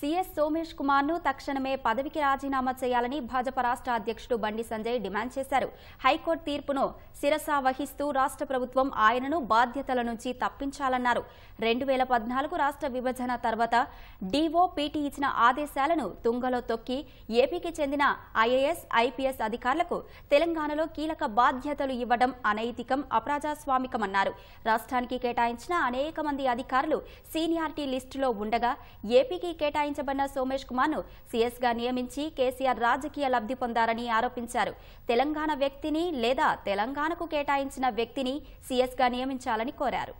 CS Somesh Kumar ను తక్షణమే పదవికి రాజీనామా చేయాలని భాజపా రాష్ట్ర అధ్యక్షుడు బండి సంజయ్ డిమాండ్ చేశారు హైకోర్టు తీర్పును శిరస వహిస్తూ రాష్ట్ర ప్రభుత్వం ఆయనను బాధ్యతల నుంచి తప్పించాలన్నారు రెండు వేల పద్నాలుగు రాష్ట్ర విభజన తర్వాత డీఓపీటీ ఇచ్చిన ఆదేశాలను తుంగలో తొక్కి ఏపీకి చెందిన ఐఏఎస్ ఐపీఎస్ అధికారులకు తెలంగాణలో కీలక బాధ్యతలు ఇవ్వడం అనైతికం అప్రజాస్వామికమన్నారు రాష్ట్రానికి కేటాయించిన అనేక మంది అధికారులు సీనియారిటీ లిస్టులో ఉండగా ఏపీకి కేటాయి కేటాయించబడిన సోమేష్ కుమార్ ను సీఎస్ గా నియమించి కేసీఆర్ రాజకీయ లబ్ధి పొందారని ఆరోపించారు తెలంగాణ వ్యక్తిని లేదా తెలంగాణకు కేటాయించిన వ్యక్తిని సీఎస్ గా నియమించాలని కోరారు